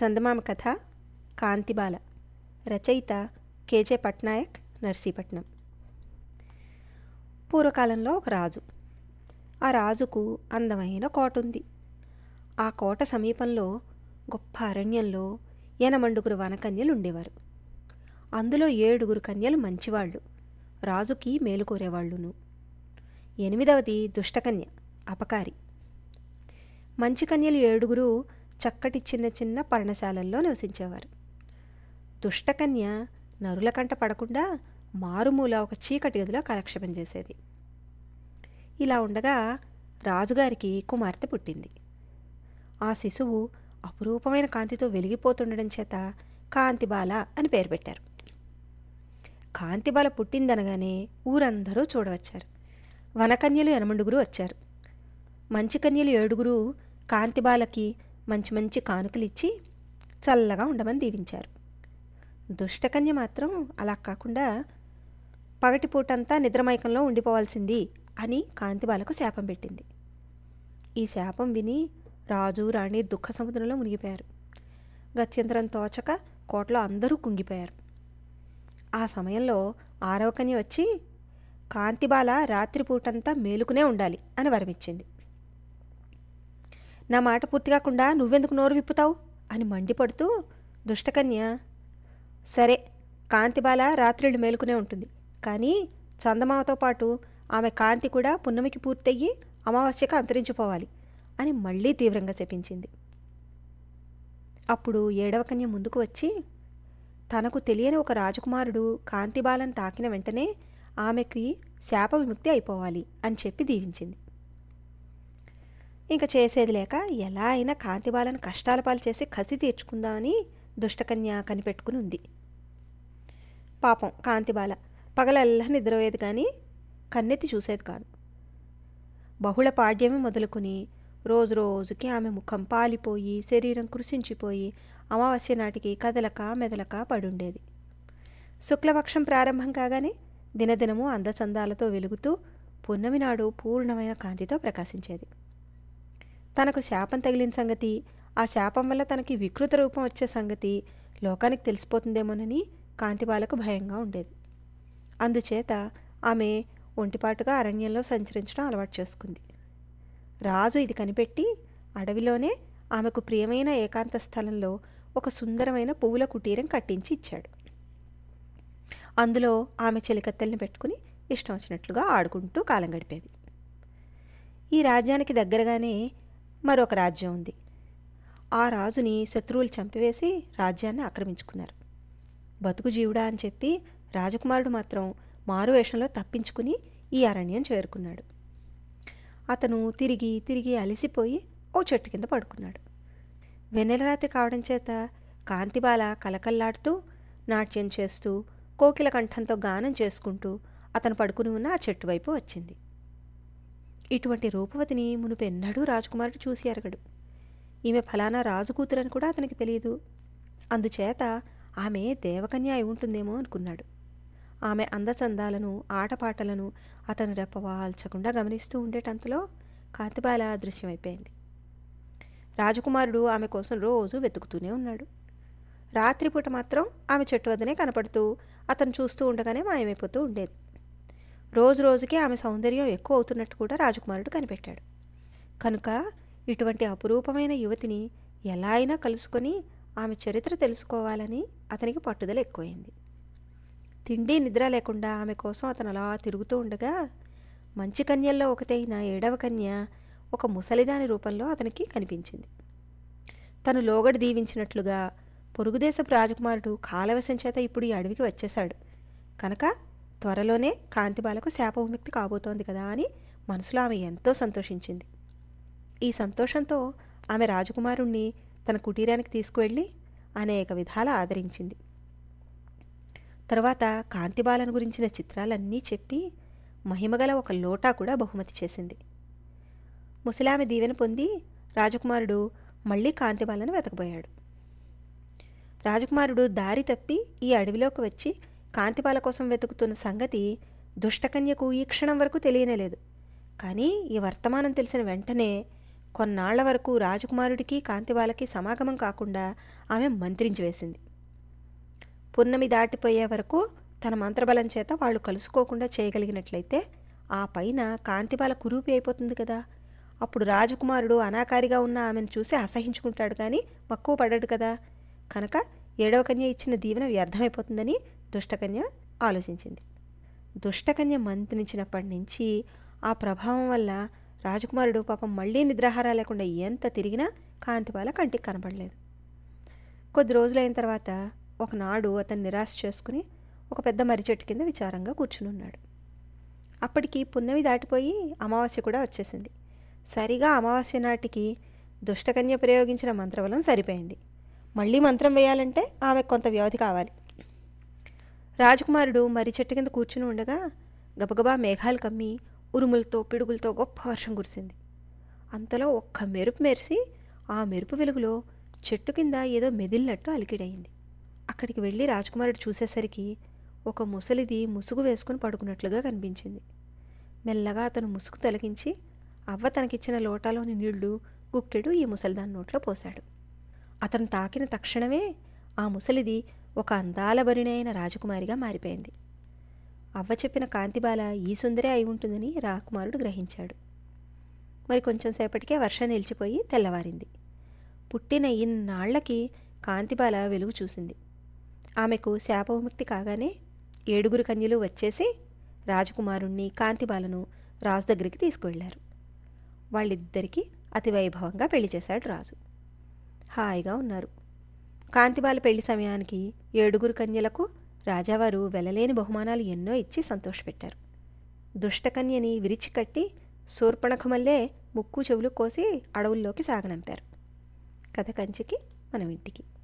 చందమామ కథ కాంతిబాల రచయిత కేజే పట్నాయక్ నర్సీపట్నం పూర్వకాలంలో ఒక రాజు ఆ రాజుకు అందమైన కోట ఉంది ఆ కోట సమీపంలో గొప్ప అరణ్యంలో ఎనమండుగురు వనకన్యలు ఉండేవారు అందులో ఏడుగురు కన్యలు మంచివాళ్ళు రాజుకి మేలు కోరేవాళ్ళును ఎనిమిదవది దుష్టకన్య అపకారి మంచి కన్యలు ఏడుగురు చక్కటి చిన్న చిన్న పర్ణశాలల్లో నివసించేవారు దుష్టకన్య నరుల కంట పడకుండా మారుమూల ఒక చీకటి గదిలో కాలక్షేపం చేసేది ఇలా ఉండగా రాజుగారికి కుమార్తె పుట్టింది ఆ శిశువు అపురూపమైన కాంతితో వెలిగిపోతుండడం చేత కాంతిబాల అని పేరు పెట్టారు కాంతిబాల పుట్టిందనగానే ఊరందరూ చూడవచ్చారు వనకన్యలు ఎనమండుగురు వచ్చారు మంచి కన్యలు ఏడుగురు కాంతిబాలకి మంచి మంచి కానుకలు ఇచ్చి చల్లగా ఉండమని దీవించారు దుష్టకన్య మాత్రం అలా కాకుండా పగటిపూటంతా నిద్రమైకంలో ఉండిపోవాల్సింది అని కాంతిబాలకు శాపం పెట్టింది ఈ శాపం విని రాజు రాణి దుఃఖ సముద్రంలో మునిగిపోయారు గత్యంతరం తోచక కోటలో అందరూ కుంగిపోయారు ఆ సమయంలో ఆరవకని వచ్చి కాంతిబాల రాత్రిపూటంతా మేలుకునే ఉండాలి అని వరమిచ్చింది నా మాట పూర్తి కాకుండా నువ్వెందుకు నోరు విప్పుతావు అని మండిపడుతూ దుష్టకన్య సరే కాంతిబాల రాత్రిళ్ళు మేలుకునే ఉంటుంది కానీ చందమామతో పాటు ఆమె కాంతి కూడా పున్నమికి పూర్తయ్యి అమావాస్యకు అంతరించిపోవాలి అని మళ్ళీ తీవ్రంగా శపించింది అప్పుడు ఏడవ కన్య ముందుకు వచ్చి తనకు తెలియని ఒక రాజకుమారుడు కాంతిబాలను తాకిన వెంటనే ఆమెకి శాప విముక్తి అయిపోవాలి అని చెప్పి దీవించింది ఇంకా చేసేది లేక ఎలా అయినా కాంతిబాలను కష్టాల పాలు చేసి కసి అని దుష్టకన్య కనిపెట్టుకుని ఉంది పాపం కాంతిబాల పగలల్లా నిద్రపోయేది కానీ కన్నెత్తి చూసేది కాదు బహుళ పాడ్యమే మొదలుకుని రోజు రోజుకి ఆమె ముఖం పాలిపోయి శరీరం కృషించిపోయి అమావాస్య నాటికి కదలక మెదలక పడుండేది శుక్లపక్షం ప్రారంభం కాగానే దినదినము అందచందాలతో వెలుగుతూ పున్నమి నాడు పూర్ణమైన కాంతితో ప్రకాశించేది తనకు శాపం తగిలిన సంగతి ఆ శాపం వల్ల తనకి వికృత రూపం వచ్చే సంగతి లోకానికి తెలిసిపోతుందేమోనని కాంతిబాలకు భయంగా ఉండేది అందుచేత ఆమె ఒంటిపాటుగా అరణ్యంలో సంచరించడం అలవాటు చేసుకుంది రాజు ఇది కనిపెట్టి అడవిలోనే ఆమెకు ప్రియమైన ఏకాంత స్థలంలో ఒక సుందరమైన పువ్వుల కుటీరం కట్టించి ఇచ్చాడు అందులో ఆమె చెలికత్తెల్ని పెట్టుకుని ఇష్టం వచ్చినట్లుగా ఆడుకుంటూ కాలం గడిపేది ఈ రాజ్యానికి దగ్గరగానే మరొక రాజ్యం ఉంది ఆ రాజుని శత్రువులు చంపివేసి రాజ్యాన్ని ఆక్రమించుకున్నారు బతుకు జీవుడా అని చెప్పి రాజకుమారుడు మాత్రం మారువేషంలో తప్పించుకుని ఈ అరణ్యం చేరుకున్నాడు అతను తిరిగి తిరిగి అలసిపోయి ఓ చెట్టు కింద పడుకున్నాడు వెన్నెల రాత్రి కావడం చేత కాంతిబాల కలకల్లాడుతూ నాట్యం చేస్తూ కోకిల కంఠంతో గానం చేసుకుంటూ అతను పడుకుని ఉన్న ఆ చెట్టు వైపు వచ్చింది ఇటువంటి రూపవతిని మునుపెన్నడూ రాజకుమారుడు చూసి అరగడు ఈమె ఫలానా రాజు కూతురని కూడా అతనికి తెలియదు అందుచేత ఆమె దేవకన్య అయి ఉంటుందేమో అనుకున్నాడు ఆమె అందచందాలను ఆటపాటలను అతను రెప్పవాల్చకుండా గమనిస్తూ ఉండేటంతలో కాంతిబాల దృశ్యమైపోయింది రాజకుమారుడు ఆమె కోసం రోజు వెతుకుతూనే ఉన్నాడు రాత్రిపూట మాత్రం ఆమె చెట్టు వద్దనే కనపడుతూ అతను చూస్తూ ఉండగానే మాయమైపోతూ ఉండేది రోజు రోజుకి ఆమె సౌందర్యం ఎక్కువ అవుతున్నట్టు కూడా రాజకుమారుడు కనిపెట్టాడు కనుక ఇటువంటి అపురూపమైన యువతిని ఎలా అయినా కలుసుకొని ఆమె చరిత్ర తెలుసుకోవాలని అతనికి పట్టుదల ఎక్కువైంది తిండి నిద్ర లేకుండా ఆమె కోసం అతను అలా తిరుగుతూ ఉండగా మంచి కన్యల్లో ఒకటైన ఏడవ కన్య ఒక ముసలిదాని రూపంలో అతనికి కనిపించింది తను లోగడు దీవించినట్లుగా పొరుగుదేశపు రాజకుమారుడు కాలవశం చేత ఇప్పుడు ఈ అడవికి వచ్చేశాడు కనుక త్వరలోనే కాంతిబాలకు విముక్తి కాబోతోంది కదా అని మనసులో ఆమె ఎంతో సంతోషించింది ఈ సంతోషంతో ఆమె రాజకుమారుణ్ణి తన కుటీరానికి తీసుకువెళ్ళి అనేక విధాల ఆదరించింది తరువాత కాంతిబాలను గురించిన చిత్రాలన్నీ చెప్పి మహిమగల ఒక లోటా కూడా బహుమతి చేసింది ముసలామె దీవెన పొంది రాజకుమారుడు మళ్ళీ కాంతిబాలను వెతకబోయాడు రాజకుమారుడు దారి తప్పి ఈ అడవిలోకి వచ్చి కాంతిపాల కోసం వెతుకుతున్న సంగతి దుష్టకన్యకు ఈ క్షణం వరకు తెలియనేలేదు కానీ ఈ వర్తమానం తెలిసిన వెంటనే కొన్నాళ్ల వరకు రాజకుమారుడికి కాంతివాలకి సమాగమం కాకుండా ఆమె మంత్రించి వేసింది పున్నమి దాటిపోయే వరకు తన మంత్రబలం చేత వాళ్ళు కలుసుకోకుండా చేయగలిగినట్లయితే ఆ పైన కాంతిబాల కురూపి అయిపోతుంది కదా అప్పుడు రాజకుమారుడు అనాకారిగా ఉన్న ఆమెను చూసి అసహించుకుంటాడు కానీ మక్కువ పడడు కదా కనుక ఏడవ కన్య ఇచ్చిన దీవెన వ్యర్థమైపోతుందని దుష్టకన్య ఆలోచించింది దుష్టకన్య మంత్రించినప్పటి నుంచి ఆ ప్రభావం వల్ల రాజకుమారుడు పాపం మళ్ళీ నిద్రాహార లేకుండా ఎంత తిరిగినా కాంతిపాల కంటికి కనబడలేదు కొద్ది రోజులైన తర్వాత ఒకనాడు అతను నిరాశ చేసుకుని ఒక పెద్ద మర్రి చెట్టు కింద విచారంగా కూర్చుని ఉన్నాడు అప్పటికి పున్నవి దాటిపోయి అమావాస్య కూడా వచ్చేసింది సరిగా అమావాస్య నాటికి దుష్టకన్య ప్రయోగించిన మంత్రబలం సరిపోయింది మళ్ళీ మంత్రం వేయాలంటే ఆమె కొంత వ్యవధి కావాలి రాజకుమారుడు మరి చెట్టు కింద కూర్చుని ఉండగా గబగబా మేఘాలు కమ్మి ఉరుములతో పిడుగులతో గొప్ప వర్షం కురిసింది అంతలో ఒక్క మెరుపు మెరిసి ఆ మెరుపు వెలుగులో చెట్టు కింద ఏదో మెదిలినట్టు అలికిడయింది అక్కడికి వెళ్ళి రాజకుమారుడు చూసేసరికి ఒక ముసలిది ముసుగు వేసుకుని పడుకున్నట్లుగా కనిపించింది మెల్లగా అతను ముసుగు తొలగించి అవ్వ తనకిచ్చిన లోటాలోని నీళ్లు గుక్కెడు ఈ ముసలిదాని నోట్లో పోశాడు అతను తాకిన తక్షణమే ఆ ముసలిది ఒక అందాల అయిన రాజకుమారిగా మారిపోయింది అవ్వ చెప్పిన కాంతిబాల ఈ సుందరే అయి ఉంటుందని రాకుమారుడు గ్రహించాడు మరి కొంచెం సేపటికే వర్షం నిలిచిపోయి తెల్లవారింది పుట్టిన ఇన్నాళ్లకి కాంతిబాల వెలుగు చూసింది ఆమెకు శాపవిముక్తి కాగానే ఏడుగురు కన్యలు వచ్చేసి రాజకుమారుణ్ణి కాంతిబాలను రాజు దగ్గరికి తీసుకువెళ్లారు వాళ్ళిద్దరికీ అతి వైభవంగా పెళ్లి చేశాడు రాజు హాయిగా ఉన్నారు కాంతిబాల పెళ్లి సమయానికి ఏడుగురు కన్యలకు రాజావారు వెలలేని బహుమానాలు ఎన్నో ఇచ్చి సంతోషపెట్టారు దుష్టకన్యని విరిచి కట్టి శూర్పణఖమల్లే ముక్కు చెవులు కోసి అడవుల్లోకి సాగనంపారు కథ కంచికి మనం ఇంటికి